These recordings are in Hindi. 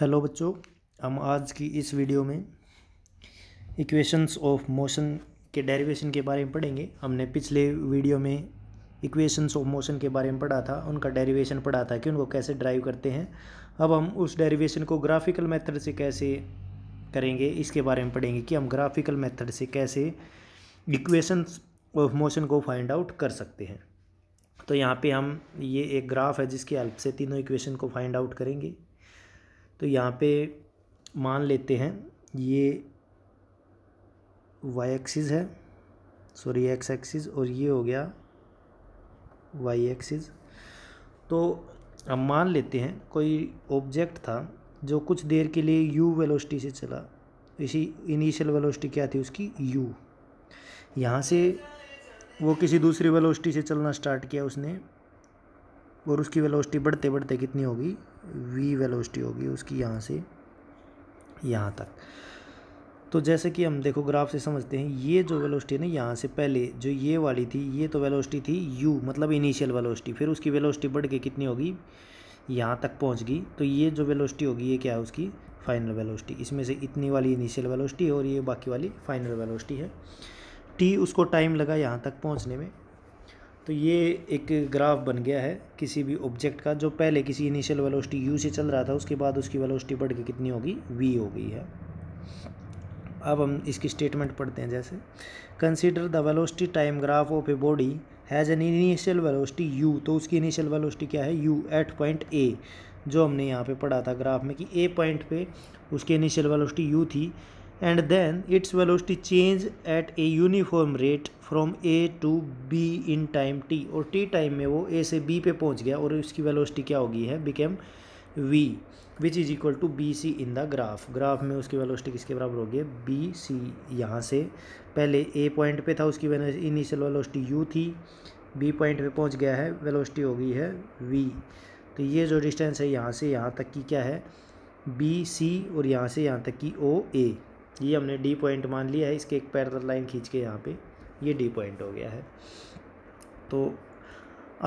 हेलो बच्चों हम आज की इस वीडियो में इक्वेशंस ऑफ मोशन के डेरिवेशन के बारे में पढ़ेंगे हमने पिछले वीडियो में इक्वेशंस ऑफ मोशन के बारे में पढ़ा था उनका डेरिवेशन पढ़ा था कि उनको कैसे ड्राइव करते हैं अब हम उस डेरिवेशन को ग्राफिकल मेथड से कैसे करेंगे इसके बारे में पढ़ेंगे कि हम ग्राफिकल मैथड से कैसे इक्वेशंस ऑफ मोशन को फाइंड आउट कर सकते हैं तो यहाँ पर हम ये एक ग्राफ है जिसकी हेल्प से तीनों इक्वेशन को फाइंड आउट करेंगे तो यहाँ पे मान लेते हैं ये वाई एक्सिस है सॉरी एक्स एक्सिस और ये हो गया वाई एक्सिस तो हम मान लेते हैं कोई ऑब्जेक्ट था जो कुछ देर के लिए यू वेलोसिटी से चला इसी इनिशियल वेलोसिटी क्या थी उसकी यू यहाँ से वो किसी दूसरी वेलोसिटी से चलना स्टार्ट किया उसने और उसकी वेलोसिटी बढ़ते बढ़ते कितनी होगी वी वेलोसिटी होगी उसकी यहाँ से यहाँ तक तो जैसे कि हम देखो ग्राफ से समझते हैं ये जो वेलोसिटी है ना यहाँ से पहले जो ये वाली थी ये तो वेलोसिटी थी यू मतलब इनिशियल वेलोसिटी फिर उसकी वेलोसिटी बढ़ के कितनी होगी यहाँ तक पहुँच गई तो ये जो वेलोसिटी होगी ये क्या है उसकी फाइनल वेलोसिटी इसमें से इतनी वाली इनिशियल वेलोसिटी और ये बाकी वाली फाइनल वेलोसिटी है टी उसको टाइम लगा यहाँ तक पहुँचने में तो ये एक ग्राफ बन गया है किसी भी ऑब्जेक्ट का जो पहले किसी इनिशियल वेलोसिटी यू से चल रहा था उसके बाद उसकी वेलोसिटी बढ़ के कितनी होगी वी हो गई है अब हम इसकी स्टेटमेंट पढ़ते हैं जैसे consider the velocity time graph of a body has an initial velocity u तो उसकी इनिशियल वेलोसिटी क्या है यू एट पॉइंट ए जो हमने यहाँ पे पढ़ा था ग्राफ में कि ए पॉइंट पे उसकी इनिशियल वेलोसिटी यू थी and then its velocity change at a uniform rate from a to b in time t और t टाइम में वो a से b पे पहुंच गया और उसकी वेलोसिटी क्या होगी है became v which is equal to B C in the graph graph में उसकी वेलोसिटी किसके बराबर होगी बी सी यहाँ से पहले ए पॉइंट पे था उसकी इनिशियल वेलोसिटी यू थी बी पॉइंट पे पहुँच गया है वेलोसिटी हो गई है वी तो ये जो डिस्टेंस है यहाँ से यहाँ तक की क्या है बी सी और यहाँ से यहाँ तक की ओ ए ये हमने डी पॉइंट मान लिया है इसके एक पैरल लाइन खींच के यहाँ पे ये डी पॉइंट हो गया है तो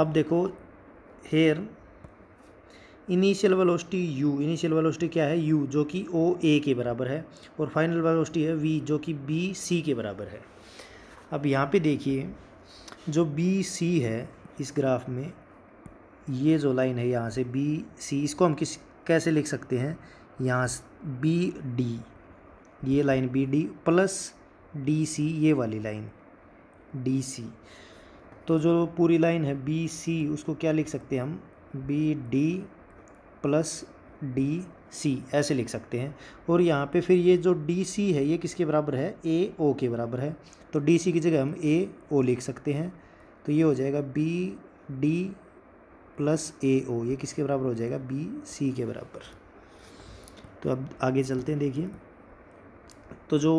अब देखो here initial velocity u initial velocity क्या है यू जो कि ओ ए के बराबर है और फाइनल वेलोसिटी है वी जो कि बी सी के बराबर है अब यहाँ पे देखिए जो बी सी है इस ग्राफ में ये जो लाइन है यहाँ से बी सी इसको हम किस कैसे लिख सकते हैं यहाँ बी डी ये line B D plus D C ये वाली लाइन डी सी तो जो पूरी लाइन है बी सी उसको क्या लिख सकते हैं हम B D plus D C ऐसे लिख सकते हैं और यहाँ पे फिर ये जो डी सी है ये किसके बराबर है ए ओ के बराबर है तो डी सी की जगह हम ए ओ लिख सकते हैं तो ये हो जाएगा B D plus A O ये किसके बराबर हो जाएगा बी सी के बराबर तो अब आगे चलते हैं देखिए तो जो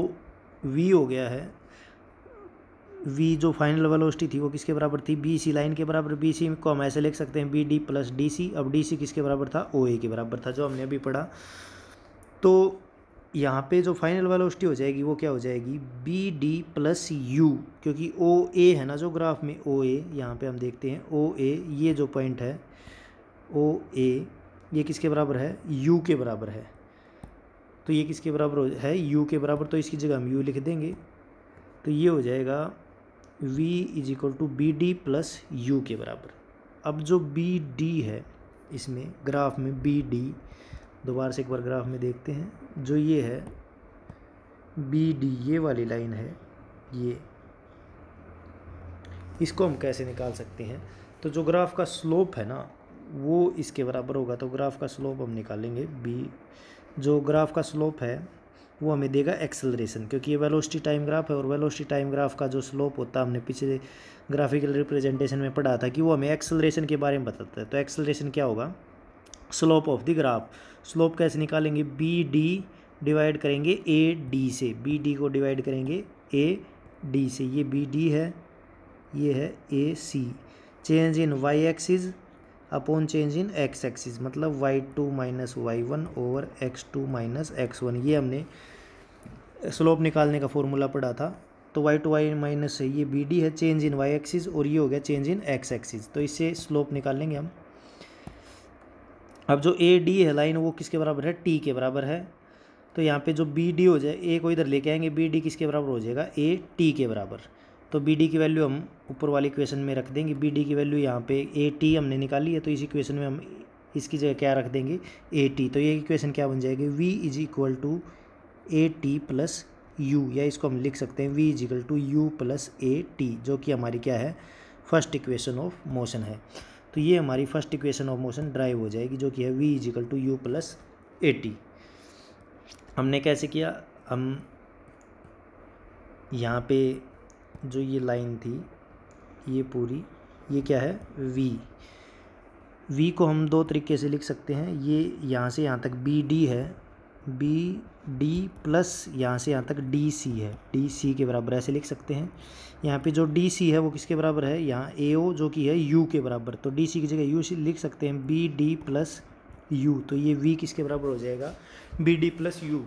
वी हो गया है वी जो फाइनल वेलोसिटी थी वो किसके बराबर थी बी सी लाइन के बराबर बी सी को हम ऐसे लिख सकते हैं B D plus D C अब डी सी किसके बराबर था ओ ए के बराबर था जो हमने अभी पढ़ा तो यहाँ पे जो फाइनल वेलोसिटी हो जाएगी वो क्या हो जाएगी बी डी प्लस यू क्योंकि ओ ए है ना जो ग्राफ में ओ ए यहाँ पर हम देखते हैं ओ ए ये जो पॉइंट है ओ ए ये किसके बराबर है यू के बराबर है तो ये किसके बराबर है यू के बराबर तो इसकी जगह हम यू लिख देंगे तो ये हो जाएगा v is equal to B D plus u के बराबर अब जो बी डी है इसमें ग्राफ में बी डी दोबारा से एक बार ग्राफ में देखते हैं जो ये है बी डी ये वाली लाइन है ये इसको हम कैसे निकाल सकते हैं तो जो ग्राफ का स्लोप है ना वो इसके बराबर होगा तो ग्राफ का स्लोप हम निकालेंगे बी जो ग्राफ का स्लोप है वो हमें देगा एक्सेलरेशन क्योंकि ये वेलोसिटी टाइम ग्राफ है और वेलोसिटी टाइम ग्राफ का जो स्लोप होता है हमने पिछले ग्राफिकल रिप्रेजेंटेशन में पढ़ा था कि वो हमें एक्सेलरेशन के बारे में बताता है तो एक्सेलरेशन क्या होगा slope of the graph slope कैसे निकालेंगे बी डी डिवाइड करेंगे ए डी से बी डी को डिवाइड करेंगे ए डी से ये बी डी है ये है A C change in y axis upon change in x axis मतलब y two minus y one over x two minus x one ये हमने स्लोप निकालने का फॉर्मूला पढ़ा था तो वाई टू वाई माइनस ये बी डी है चेंज इन वाई एक्सिस और ये हो गया चेंज इन एक्स एक्सिस तो इससे स्लोप निकाल लेंगे हम अब जो ए डी है लाइन वो किसके बराबर है टी के बराबर है तो यहाँ पे जो बी डी हो जाए ए को इधर लेके आएंगे बी डी किसके बराबर हो जाएगा ए टी के बराबर तो बी डी की वैल्यू हम ऊपर वाली इक्वेशन में रख देंगे बी डी की वैल्यू यहाँ पे ए टी हमने निकाली है तो इसी इक्वेशन में हम इसकी जगह क्या रख देंगे ए टी तो ये इक्वेशन क्या बन जाएगी v is equal to a t plus u या इसको हम लिख सकते हैं v is equal to u plus a t जो कि हमारी क्या है फर्स्ट इक्वेशन ऑफ मोशन है तो ये हमारी first equation of motion derive हो जाएगी जो कि है v is equal to u plus a t हमने कैसे किया हम यहाँ पे जो ये लाइन थी ये पूरी ये क्या है वी वी को हम दो तरीके से लिख सकते हैं ये यहाँ से यहाँ तक बी डी है बी डी प्लस यहाँ से यहाँ तक डी सी है डी सी के बराबर ऐसे लिख सकते हैं यहाँ पे जो डी सी है वो किसके बराबर है यहाँ ए ओ जो कि है यू के बराबर तो डी सी की जगह यू सी लिख सकते हैं बी डी प्लस यू तो ये वी किसके बराबर हो जाएगा बी डी प्लस यू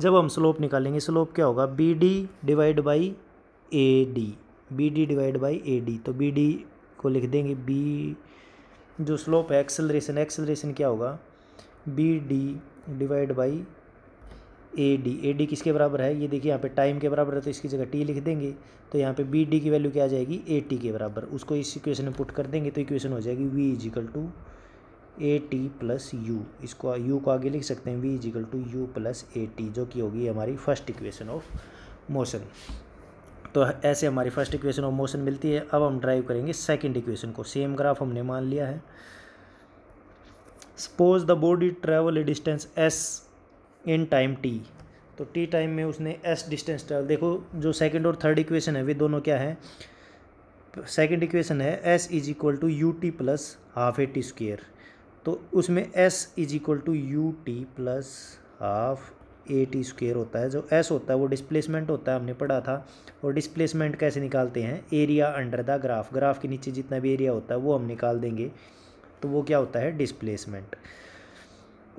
जब हम स्लोप निकालेंगे स्लोप क्या होगा B D divide by A D B D divide by A D तो बी डी को लिख देंगे बी जो स्लोप है एक्सेलरेशन एक्सेलरेशन क्या होगा B D divide by A D A D किसके बराबर है ये देखिए यहाँ पे टाइम के बराबर है तो इसकी जगह टी लिख देंगे तो यहाँ पे बी डी की वैल्यू क्या आ जाएगी ए टी के बराबर उसको इस इक्वेशन में पुट कर देंगे तो इक्वेशन हो जाएगी v is equal to a t plus u इसको यू को आगे लिख सकते हैं v is equal to u plus a t जो कि होगी हमारी फर्स्ट इक्वेशन ऑफ मोशन तो ऐसे हमारी फर्स्ट इक्वेशन ऑफ मोशन मिलती है अब हम ड्राइव करेंगे सेकेंड इक्वेशन को सेम ग्राफ हमने मान लिया है suppose the body travel a distance s in time t तो टी टाइम में उसने एस डिस्टेंस ट्रेवल देखो जो सेकेंड और थर्ड इक्वेशन है वे दोनों क्या है सेकेंड इक्वेशन है s is equal to u t plus half a t square तो उसमें s is equal to u t plus half a t square होता है जो एस होता है वो डिस्प्लेसमेंट होता है हमने पढ़ा था और डिस्प्लेसमेंट कैसे निकालते हैं area under the graph graph के नीचे जितना भी एरिया होता है वो हम निकाल देंगे तो वो क्या होता है डिस्प्लेसमेंट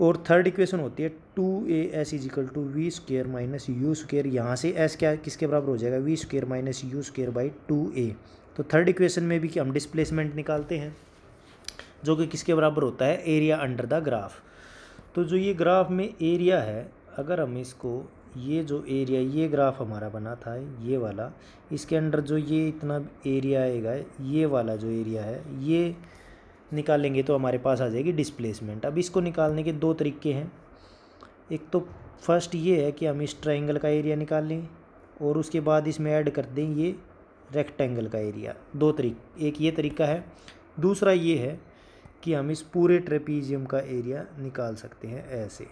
और थर्ड इक्वेशन होती है two a s is equal to v square minus u square यहाँ से एस क्या किसके बराबर हो जाएगा v square minus u square by two a तो थर्ड इक्वेशन में भी हम डिस्प्लेसमेंट निकालते हैं जो कि किसके बराबर होता है एरिया अंडर द ग्राफ तो जो ये ग्राफ में एरिया है अगर हम इसको ये जो एरिया ये ग्राफ हमारा बना था ये वाला इसके अंडर जो ये इतना एरिया आएगा ये वाला जो एरिया है ये निकालेंगे तो हमारे पास आ जाएगी डिस्प्लेसमेंट अब इसको निकालने के दो तरीके हैं एक तो फर्स्ट ये है कि हम इस ट्राइंगल का एरिया निकाल लें और उसके बाद इसमें ऐड कर दें ये रेक्टेंगल का एरिया दो तरीक एक ये तरीका है दूसरा ये है कि हम इस पूरे ट्रेपीजियम का एरिया निकाल सकते हैं ऐसे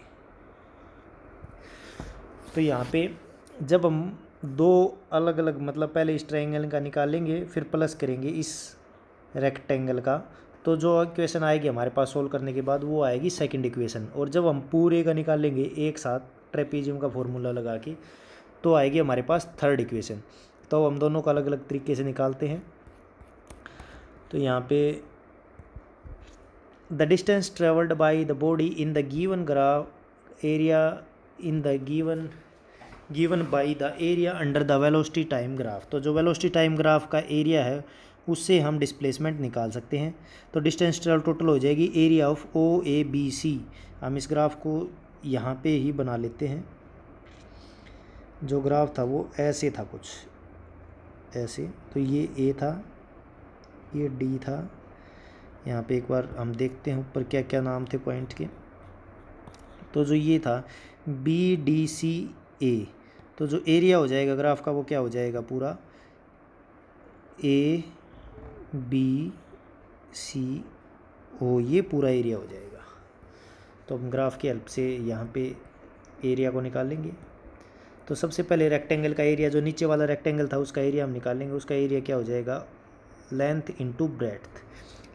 तो यहाँ पे जब हम दो अलग अलग मतलब पहले इस ट्रायंगल का निकालेंगे फिर प्लस करेंगे इस रेक्टेंगल का तो जो इक्वेशन आएगी हमारे पास सोल्व करने के बाद वो आएगी सेकंड इक्वेशन और जब हम पूरे का निकालेंगे एक साथ ट्रेपीजियम का फॉर्मूला लगा के तो आएगी हमारे पास थर्ड इक्वेशन तो हम दोनों को अलग अलग तरीके से निकालते हैं तो यहाँ पे the distance travelled by the body in the given graph area in the given given by the area under the velocity time graph तो जो वेलोसिटी टाइम ग्राफ का एरिया है उससे हम डिस्प्लेसमेंट निकाल सकते हैं तो डिस्टेंस टोटल हो जाएगी area of O A B C हम इस ग्राफ को यहाँ पे ही बना लेते हैं जो ग्राफ था वो ऐसे था कुछ ऐसे तो ये ए था ये डी था यहाँ पे एक बार हम देखते हैं ऊपर क्या क्या नाम थे पॉइंट के तो जो ये था बी डी सी ए तो जो एरिया हो जाएगा ग्राफ का वो क्या हो जाएगा पूरा ए बी सी ओ ये पूरा एरिया हो जाएगा तो हम ग्राफ की हेल्प से यहाँ पे एरिया को निकालेंगे तो सबसे पहले रेक्टेंगल का एरिया जो नीचे वाला रेक्टेंगल था उसका एरिया हम निकालेंगे उसका एरिया क्या हो जाएगा लेंथ इंटू ब्रेथ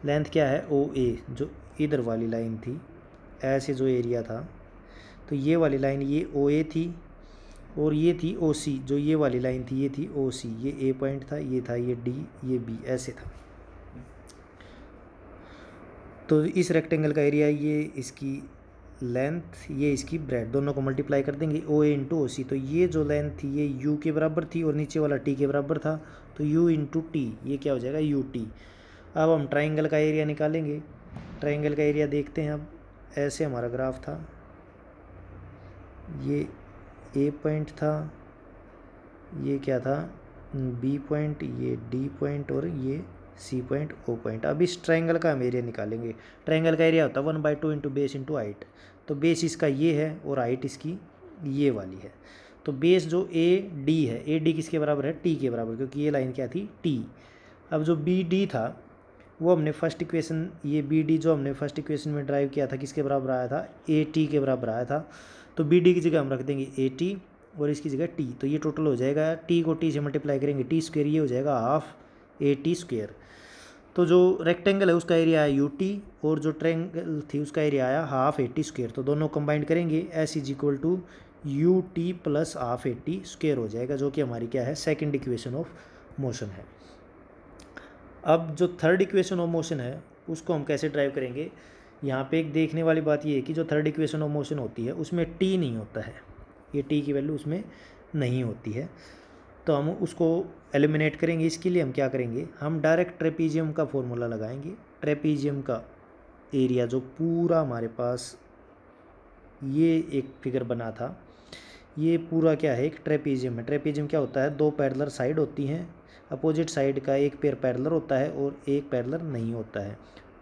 लेंथ क्या है ओ ए जो इधर वाली लाइन थी ऐसे जो एरिया था तो ये वाली लाइन ये ओ ए थी और ये थी ओ सी जो ये वाली लाइन थी ये थी ओ सी ये ए पॉइंट था ये था ये डी ये बी ऐसे था तो इस रेक्टेंगल का एरिया ये इसकी लेंथ ये इसकी ब्रेड दोनों को मल्टीप्लाई कर देंगे ओ ए इंटू ओ सी तो ये जो लेंथ थी ये यू के बराबर थी और नीचे वाला टी के बराबर था तो यू इंटू टी ये क्या हो जाएगा यू टी अब हम ट्राइंगल का एरिया निकालेंगे ट्राइंगल का एरिया देखते हैं अब ऐसे हमारा ग्राफ था ये ए पॉइंट था ये क्या था बी पॉइंट ये डी पॉइंट और ये सी पॉइंट ओ पॉइंट अब इस ट्रायंगल का हम एरिया निकालेंगे ट्रायंगल का एरिया होता है one by two into base into height तो बेस इसका ये है और हाइट इसकी ये वाली है तो बेस जो ए डी है ए डी किसके बराबर है टी के बराबर क्योंकि ये लाइन क्या थी टी अब जो बी डी था वो हमने फर्स्ट इक्वेशन ये बी डी जो हमने फर्स्ट इक्वेशन में ड्राइव किया था किसके बराबर आया था ए टी के बराबर आया था तो बी डी की जगह हम रख देंगे ए टी और इसकी जगह टी तो ये टोटल हो जाएगा टी को टी से मल्टीप्लाई करेंगे टी स्क्वेयर ये हो जाएगा हाफ ए टी स्क्वेयर तो जो रेक्टेंगल है उसका एरिया है यू टी और जो ट्रेंगल थी उसका एरिया आया हाफ ए टी स्क्वेयर तो दोनों कंबाइंड करेंगे s is equal to u t plus half a t square हो जाएगा जो कि हमारी क्या है सेकेंड इक्वेशन ऑफ मोशन है अब जो थर्ड इक्वेशन ऑफ मोशन है उसको हम कैसे ड्राइव करेंगे यहाँ पे एक देखने वाली बात ये है कि जो थर्ड इक्वेशन ऑफ मोशन होती है उसमें टी नहीं होता है ये टी की वैल्यू उसमें नहीं होती है तो हम उसको एलिमिनेट करेंगे इसके लिए हम क्या करेंगे हम डायरेक्ट ट्रेपीजियम का फॉर्मूला लगाएंगे ट्रेपीजियम का एरिया जो पूरा हमारे पास ये एक फिगर बना था ये पूरा क्या है एक ट्रेपीजियम है ट्रेपीजियम क्या होता है दो पैरलर साइड होती हैं अपोजिट साइड का एक पेयर पैरलर होता है और एक पैरलर नहीं होता है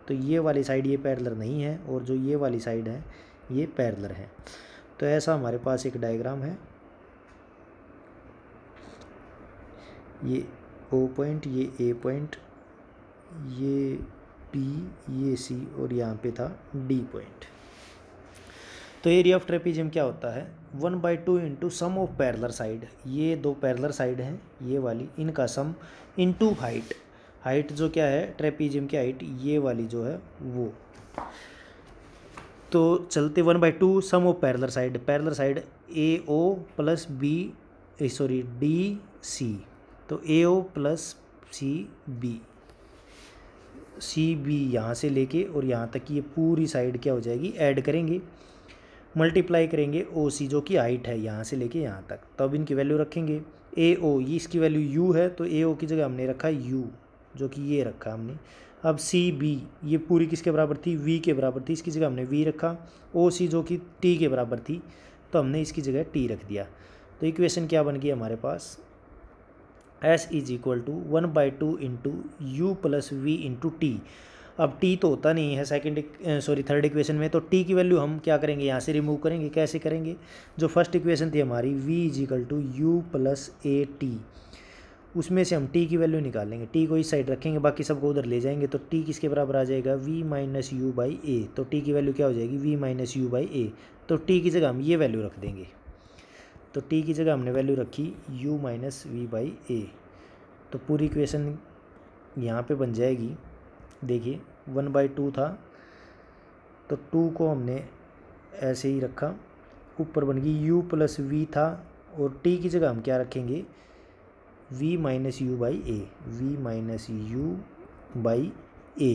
तो ये वाली साइड ये पैरलर नहीं है और जो ये वाली साइड है ये पैरलर है तो ऐसा हमारे पास एक डायग्राम है ये ओ पॉइंट ये ए पॉइंट ये पी ये सी और यहाँ पे था डी पॉइंट तो एरिया ऑफ ट्रेपीजियम क्या होता है one by two into sum of parallel side ये दो पैरलर साइड हैं ये वाली इनका सम टू हाइट हाइट जो क्या है ट्रेपीजियम की हाइट ये वाली जो है वो तो चलते one by two sum of parallel side parallel side A O तो plus B sorry D C तो A O plus C B C B यहाँ से लेके और यहाँ तक ये पूरी साइड क्या हो जाएगी ऐड करेंगे मल्टीप्लाई करेंगे ओ सी जो कि हाइट है यहाँ से लेके यहाँ तक तब तो इनकी वैल्यू रखेंगे ए ओ ये इसकी वैल्यू यू है तो ए ओ की जगह हमने रखा यू जो कि ये रखा हमने अब सी बी ये पूरी किसके बराबर थी वी के बराबर थी इसकी जगह हमने वी रखा ओ सी जो कि टी के बराबर थी तो हमने इसकी जगह टी रख दिया तो इक्वेशन क्या बन गई हमारे पास s is equal to one by two into u plus v into t अब टी तो होता नहीं है सेकेंड सॉरी थर्ड इक्वेशन में तो टी की वैल्यू हम क्या करेंगे यहाँ से रिमूव करेंगे कैसे करेंगे जो फर्स्ट इक्वेशन थी हमारी v is equal to u plus a t उसमें से हम टी की वैल्यू निकालेंगे टी को इस साइड रखेंगे बाकी सबको उधर ले जाएंगे तो टी किसके बराबर आ जाएगा v minus u by a तो टी की वैल्यू क्या हो जाएगी v minus u by a तो टी की जगह हम ये वैल्यू रख देंगे तो टी की जगह हमने वैल्यू रखी u minus v by a तो पूरी इक्वेशन यहाँ पे बन जाएगी देखिए वन बाई टू था तो टू को हमने ऐसे ही रखा ऊपर बन गई यू प्लस वी था और टी की जगह हम क्या रखेंगे v minus u by a v minus u by a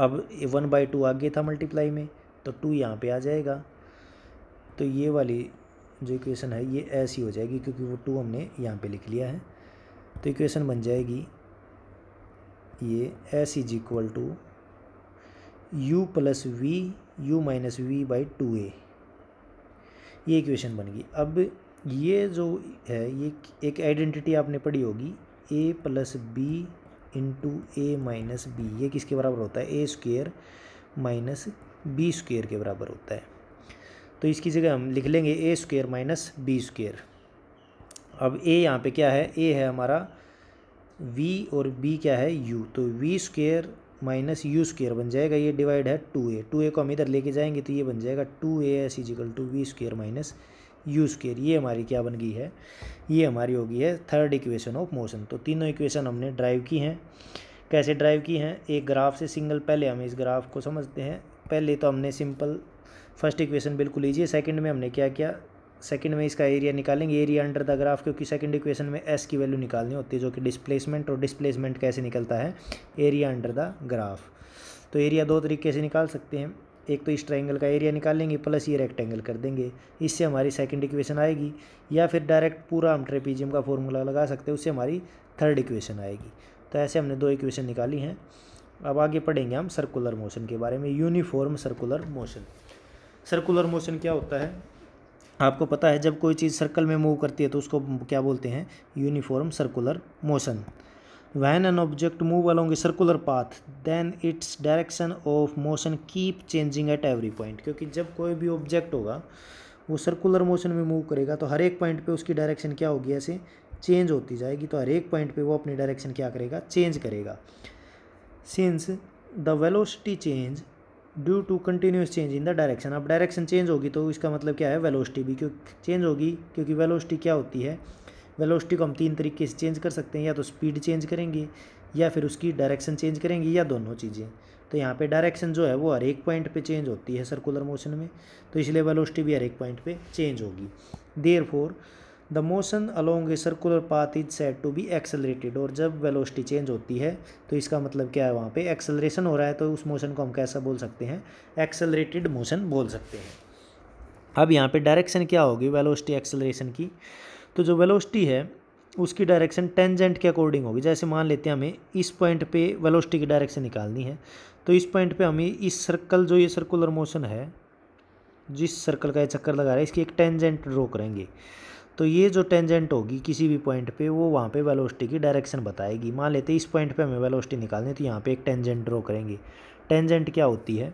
अब वन बाई टू आगे था मल्टीप्लाई में तो टू यहाँ पे आ जाएगा तो ये वाली जो इक्वेशन है ये ऐसी हो जाएगी क्योंकि वो टू हमने यहाँ पे लिख लिया है तो इक्वेशन बन जाएगी ये s is equal to u plus v u minus v by two a ये इक्वेशन बन गई अब ये जो है ये एक आइडेंटिटी आपने पढ़ी होगी a plus b into a minus b ये किसके बराबर होता है a square minus b square के बराबर होता है तो इसकी जगह हम लिख लेंगे a square minus b square अब ए यहाँ पे क्या है ए है हमारा वी और बी क्या है यू तो v square minus u square बन जाएगा ये डिवाइड है टू ए टू ए को हम इधर लेके जाएंगे तो ये बन जाएगा two a s is equal to v square minus u square ये हमारी क्या बन गई है ये हमारी होगी है थर्ड इक्वेशन ऑफ मोशन तो तीनों इक्वेशन हमने ड्राइव की हैं कैसे ड्राइव की हैं एक ग्राफ से सिंगल पहले हम इस ग्राफ को समझते हैं पहले तो हमने सिंपल फर्स्ट इक्वेशन बिल्कुल लीजिए सेकंड में हमने क्या किया सेकंड में इसका एरिया निकालेंगे एरिया अंडर द ग्राफ क्योंकि सेकंड इक्वेशन में एस की वैल्यू निकालनी होती है जो कि डिस्प्लेसमेंट और डिस्प्लेसमेंट कैसे निकलता है एरिया अंडर द ग्राफ तो एरिया दो तरीके से निकाल सकते हैं एक तो इस ट्राइंगल का एरिया निकालेंगे प्लस ये रेक्टेंगल कर देंगे इससे हमारी सेकंड इक्वेशन आएगी या फिर डायरेक्ट पूरा हम ट्रेपीजियम का फॉर्मूला लगा सकते हैं उससे हमारी थर्ड इक्वेशन आएगी तो ऐसे हमने दो इक्वेशन निकाली हैं अब आगे पढ़ेंगे हम सर्कुलर मोशन के बारे में uniform circular motion circular motion क्या होता है आपको पता है जब कोई चीज़ सर्कल में मूव करती है तो उसको क्या बोलते हैं uniform circular motion when an object move along a circular path then its direction of motion keep changing at every point क्योंकि जब कोई भी ऑब्जेक्ट होगा वो सर्कुलर मोशन में मूव करेगा तो हर एक पॉइंट पे उसकी डायरेक्शन क्या होगी ऐसे चेंज होती जाएगी तो हर एक पॉइंट पे वो अपनी डायरेक्शन क्या करेगा चेंज करेगा since the velocity change due to continuous change in the direction अब डायरेक्शन चेंज होगी तो इसका मतलब क्या है वेलोसिटी भी क्योंकि चेंज होगी क्योंकि वेलोसिटी क्या होती है वेलोसिटी को हम तीन तरीके से चेंज कर सकते हैं या तो स्पीड चेंज करेंगे या फिर उसकी डायरेक्शन चेंज करेंगे या दोनों चीज़ें तो यहाँ पे डायरेक्शन जो है वो हर एक पॉइंट पे चेंज होती है सर्कुलर मोशन में तो इसलिए वेलोसिटी भी हर एक पॉइंट पे चेंज होगी therefore the motion along a circular path is said to be accelerated और जब वेलोसिटी चेंज होती है तो इसका मतलब क्या है वहाँ पे एक्सेलरेशन हो रहा है तो उस मोशन को हम कैसा बोल सकते हैं एक्सेलरेटेड मोशन बोल सकते हैं अब यहाँ पे डायरेक्शन क्या होगी वेलोसिटी एक्सेलरेशन की तो जो वेलोसिटी है उसकी डायरेक्शन टेंजेंट के अकॉर्डिंग होगी जैसे मान लेते हैं हमें इस पॉइंट पे वेलोसिटी की डायरेक्शन निकालनी है तो इस पॉइंट पे हमें इस सर्कल जो ये सर्कुलर मोशन है जिस सर्कल का ये चक्कर लगा रहा है इसकी एक टेंजेंट ड्रो करेंगे तो ये जो टेंजेंट होगी किसी भी पॉइंट पे वो वहाँ पे वेलोसिटी की डायरेक्शन बताएगी मान लेते हैं इस पॉइंट पे हमें वेलोसिटी निकालनी तो यहाँ पे एक टेंजेंट ड्रो करेंगे टेंजेंट क्या होती है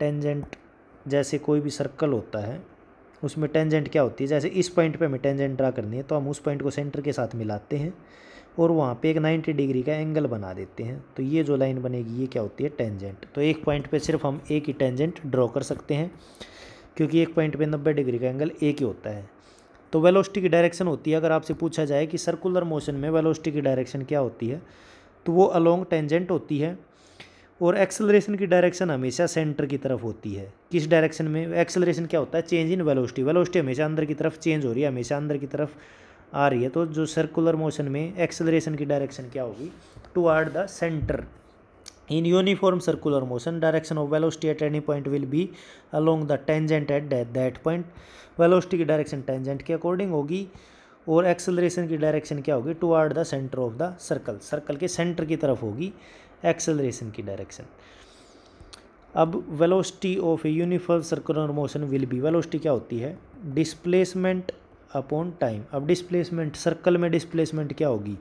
टेंजेंट जैसे कोई भी सर्कल होता है उसमें टेंजेंट क्या होती है जैसे इस पॉइंट पे हमें टेंजेंट ड्रा करनी है तो हम उस पॉइंट को सेंटर के साथ मिलाते हैं और वहाँ पे एक 90 डिग्री का एंगल बना देते हैं तो ये जो लाइन बनेगी ये क्या होती है टेंजेंट तो एक पॉइंट पे सिर्फ हम एक ही टेंजेंट ड्रॉ कर सकते हैं क्योंकि एक पॉइंट पे नब्बे डिग्री का एंगल एक ही होता है तो वेलोस्टिक की डायरेक्शन होती है अगर आपसे पूछा जाए कि सर्कुलर मोशन में वेलोस्टिक की डायरेक्शन क्या होती है तो वो अलोंग टेंजेंट होती है और एक्सेलरेशन की डायरेक्शन हमेशा सेंटर की तरफ होती है किस डायरेक्शन में एक्सेलरेशन क्या होता है चेंज इन वेलोसिटी वेलोसिटी हमेशा अंदर की तरफ चेंज हो रही है हमेशा अंदर की तरफ आ रही है तो जो सर्कुलर मोशन में एक्सेलरेशन की डायरेक्शन क्या होगी toward the centre in uniform circular motion direction of velocity at any point will be along the tangent at that point velocity की डायरेक्शन टेंजेंट के अकॉर्डिंग होगी और एक्सेलरेशन की डायरेक्शन क्या होगी toward the centre of the circle circle के सेंटर की तरफ होगी एक्सेलरेशन की डायरेक्शन अब velocity of a uniform circular motion will be velocity क्या होती है डिस्प्लेसमेंट अपॉन टाइम अब डिस्प्लेसमेंट सर्कल में डिस्प्लेसमेंट क्या होगी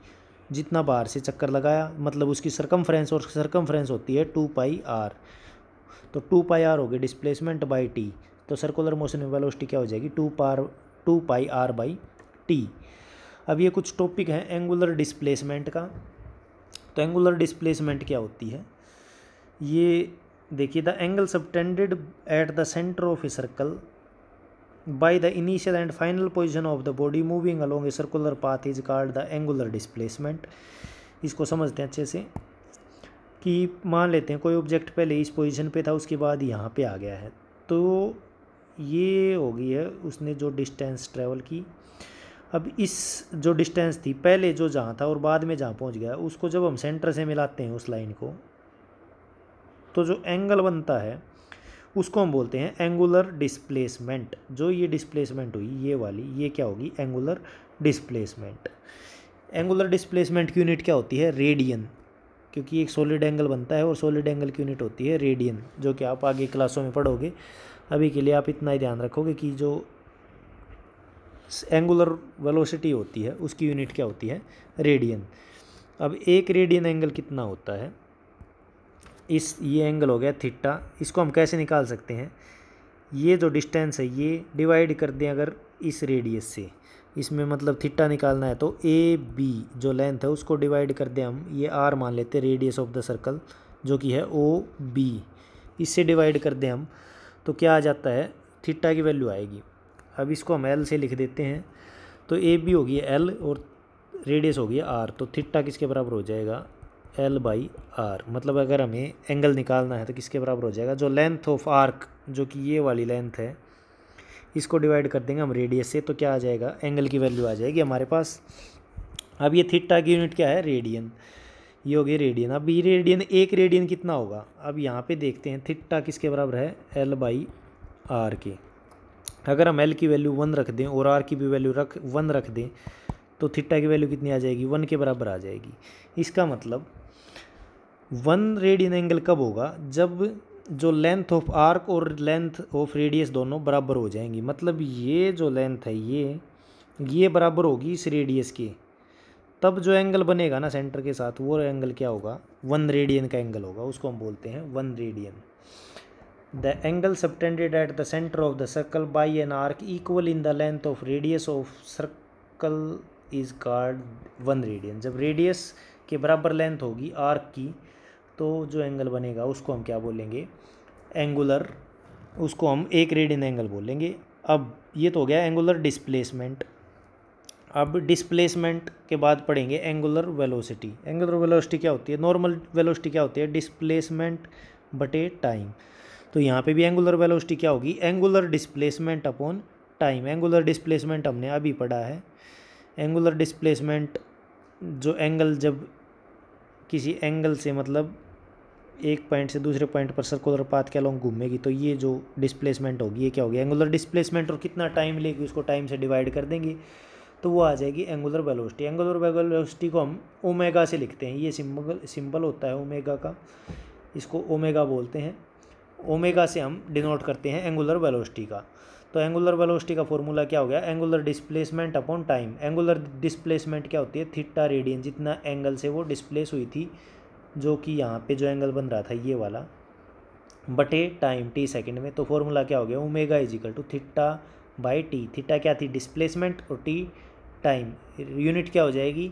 जितना बाहर से चक्कर लगाया मतलब उसकी सर्कमफ्रेंस और सरकमफ्रेंस होती है टू पाई आर तो टू पाई आर होगी डिस्प्लेसमेंट बाई टी तो सर्कुलर मोशन में वेलोसिटी क्या हो जाएगी two pi two pi r by t अब ये कुछ टॉपिक हैं एंगुलर डिस्प्लेसमेंट का तो एंगुलर डिस्प्लेसमेंट क्या होती है ये देखिए the angle subtended at the centre of a circle by the initial and final position of the body moving along a circular path is called the angular displacement इसको समझते हैं अच्छे से कि मान लेते हैं कोई ऑब्जेक्ट पहले इस पोजिशन पे था उसके बाद यहाँ पे आ गया है तो ये होगी है उसने जो डिस्टेंस ट्रेवल की अब इस जो डिस्टेंस थी पहले जो जहाँ था और बाद में जहाँ पहुँच गया उसको जब हम सेंटर से मिलाते हैं उस लाइन को तो जो एंगल बनता है उसको हम बोलते हैं एंगुलर डिस्प्लेसमेंट जो ये डिस्प्लेसमेंट हुई ये वाली ये क्या होगी एंगुलर डिस्प्लेसमेंट एंगुलर डिस्प्लेसमेंट की यूनिट क्या होती है रेडियन क्योंकि एक सॉलिड एंगल बनता है और सॉलिड एंगल की यूनिट होती है रेडियन जो कि आप आगे क्लासों में पढ़ोगे अभी के लिए आप इतना ही ध्यान रखोगे कि जो एंगुलर वेलोसिटी होती है उसकी यूनिट क्या होती है रेडियन अब एक रेडियन एंगल कितना होता है इस ये एंगल हो गया थिट्टा इसको हम कैसे निकाल सकते हैं ये जो डिस्टेंस है ये डिवाइड कर दें अगर इस रेडियस से इसमें मतलब थिट्टा निकालना है तो ए बी जो लेंथ है उसको डिवाइड कर दें हम ये आर मान लेते हैं रेडियस ऑफ द सर्कल जो कि है ओ बी इससे डिवाइड कर दें हम तो क्या आ जाता है थिट्टा की वैल्यू आएगी अब इसको हम एल से लिख देते हैं तो ए बी होगी एल और रेडियस होगी आर तो थिट्टा किसके बराबर हो जाएगा एल बाई आर मतलब अगर हमें एंगल निकालना है तो किसके बराबर हो जाएगा जो लेंथ ऑफ आर्क जो कि ये वाली लेंथ है इसको डिवाइड कर देंगे हम रेडियस से तो क्या आ जाएगा एंगल की वैल्यू आ जाएगी हमारे पास अब ये थिट्टा की यूनिट क्या है रेडियन ये होगी रेडियन अब ये रेडियन एक रेडियन कितना होगा अब यहाँ पे देखते हैं थिट्टा किसके बराबर है एल बाई आर के अगर हम एल की वैल्यू वन रख दें और आर की भी वैल्यू रख वन रख दें तो थीटा की वैल्यू कितनी आ जाएगी वन के बराबर आ जाएगी इसका मतलब वन रेडियन एंगल कब होगा जब जो लेंथ ऑफ आर्क और लेंथ ऑफ रेडियस दोनों बराबर हो जाएंगी मतलब ये जो लेंथ है ये ये बराबर होगी इस रेडियस के तब जो एंगल बनेगा ना सेंटर के साथ वो एंगल क्या होगा वन रेडियन का एंगल होगा उसको हम बोलते हैं one radian the angle subtended at the centre of the circle by an arc equal in the length of radius of circle is called one radian जब रेडियस के बराबर लेंथ होगी आर्क की तो जो एंगल बनेगा उसको हम क्या बोलेंगे एंगुलर उसको हम एक रेडियन एंगल बोलेंगे अब ये तो हो गया एंगुलर डिसप्लेसमेंट अब डिस्प्लेसमेंट के बाद पढ़ेंगे एंगुलर वेलोसिटी एंगुलर वेलोसिटी क्या होती है नॉर्मल वेलोसिटी क्या होती है डिस्प्लेसमेंट बटे टाइम तो यहाँ पे भी एंगुलर वेलोसिटी क्या होगी angular displacement upon time angular displacement हमने अभी पढ़ा है एंगुलर डिस्प्लेसमेंट जो एंगल जब किसी एंगल से मतलब एक पॉइंट से दूसरे पॉइंट पर सर्कुलर पाथ के अलॉन्ग घूमेगी तो ये जो डिस्प्लेसमेंट होगी ये क्या होगी एंगुलर डिस्प्लेसमेंट और कितना टाइम लेगी उसको टाइम से डिवाइड कर देंगे तो वो आ जाएगी एंगुलर वेलोसिटी एंगुलर वेलोसिटी को हम ओमेगा से लिखते हैं ये सिंबल सिंबल होता है ओमेगा का इसको ओमेगा बोलते हैं ओमेगा से हम डिनोट करते हैं एंगुलर वेलोसिटी का तो एंगुलर वेलोसिटी का फॉर्मूला क्या हो गया angular displacement upon time angular displacement क्या होती है थीटा रेडियन जितना एंगल से वो डिस्प्लेस हुई थी जो कि यहाँ पे जो एंगल बन रहा था ये वाला बटे टाइम टी सेकंड में तो फॉर्मूला क्या हो गया omega is equal to theta by t theta क्या थी डिस्प्लेसमेंट और टी टाइम यूनिट क्या हो जाएगी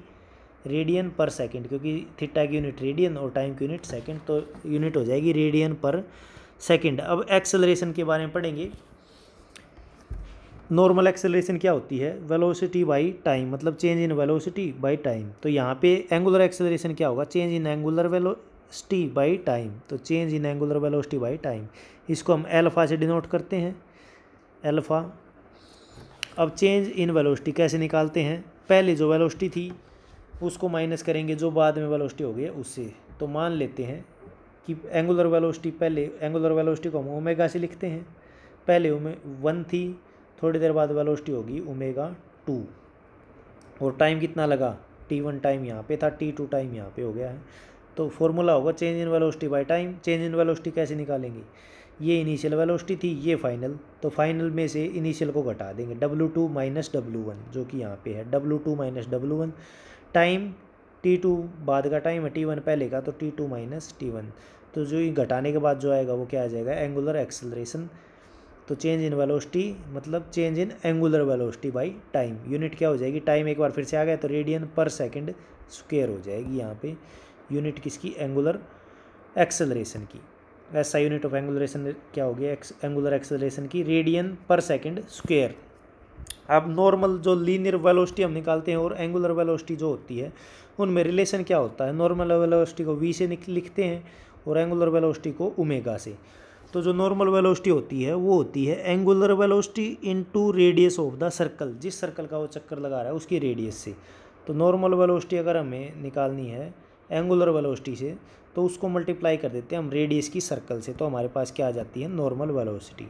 रेडियन पर सेकेंड क्योंकि थिट्टा की यूनिट रेडियन और टाइम की यूनिट सेकेंड तो यूनिट हो जाएगी रेडियन पर सेकंड अब एक्सेलरेशन के बारे में पढ़ेंगे नॉर्मल एक्सेलरेशन क्या होती है वेलोसिटी बाय टाइम मतलब change in velocity by time तो यहाँ पे एंगुलर एक्सेलरेशन क्या होगा change in angular velocity by time तो change in angular velocity by time इसको हम एल्फ़ा से डिनोट करते हैं एल्फ़ा अब चेंज इन वेलोसिटी कैसे निकालते हैं पहले जो वेलोसिटी थी उसको माइनस करेंगे जो बाद में वेलोसिटी हो गई उससे तो मान लेते हैं कि एंगुलर वेलोसिटी पहले एंगुलर वेलोसिटी को हम ओमेगा से लिखते हैं पहले उमे वन थी थोड़ी देर बाद वेलोसिटी होगी ओमेगा टू और टाइम कितना लगा टी वन टाइम यहाँ पे था टी टू टाइम यहाँ पे हो गया है तो फॉर्मूला होगा change in velocity by time change in velocity कैसे निकालेंगे ये इनिशियल वेलोसिटी थी ये फाइनल तो फाइनल में से इनिशियल को घटा देंगे W two minus W one जो कि यहाँ पे है W two minus W one time T two बाद का टाइम है टी वन पहले का तो T two minus T one तो जो ये घटाने के बाद जो आएगा वो क्या आ जाएगा एंगुलर एक्सेलरेशन तो चेंज इन वेलोसिटी मतलब change in angular velocity by time unit क्या हो जाएगी टाइम एक बार फिर से आ गया तो रेडियन पर सेकेंड स्क्वेयर हो जाएगी यहाँ पर यूनिट किसकी एंगुलर एक्सेलरेशन की ऐसा यूनिट ऑफ एंगुलरेशन क्या हो गया एंगुलर एक्सेलरेशन की रेडियन पर सेकेंड स्क्वेयर अब नॉर्मल जो लीनियर वेलोसिटी हम निकालते हैं और एंगुलर वेलोसिटी जो होती है उनमें रिलेशन क्या होता है नॉर्मल वेलोसिटी को वी से लिखते हैं और एंगुलर वेलोसिटी को उमेगा से तो जो नॉर्मल वेलोसिटी होती है वो होती है angular velocity into radius of the circle जिस सर्कल का वो चक्कर लगा रहा है उसकी रेडियस से तो नॉर्मल वेलोसिटी अगर हमें निकालनी है एंगुलर वेलोसिटी से तो उसको मल्टीप्लाई कर देते हैं हम रेडियस की सर्कल से तो हमारे पास क्या आ जाती है नॉर्मल वेलोसिटी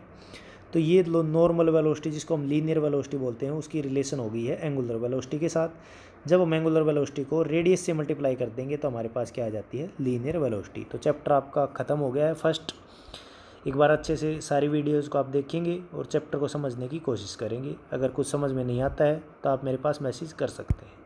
तो ये नॉर्मल वेलोसिटी जिसको हम लीनियर वेलोसिटी बोलते हैं उसकी रिलेशन हो गई है एंगुलर वेलोसिटी के साथ जब हम एंगुलर वेलोसिटी को रेडियस से मल्टीप्लाई कर देंगे तो हमारे पास क्या आ जाती है लीनियर वेलोसिटी तो चैप्टर आपका ख़त्म हो गया है फर्स्ट एक बार अच्छे से सारी वीडियोस को आप देखेंगे और चैप्टर को समझने की कोशिश करेंगे अगर कुछ समझ में नहीं आता है तो आप मेरे पास मैसेज कर सकते हैं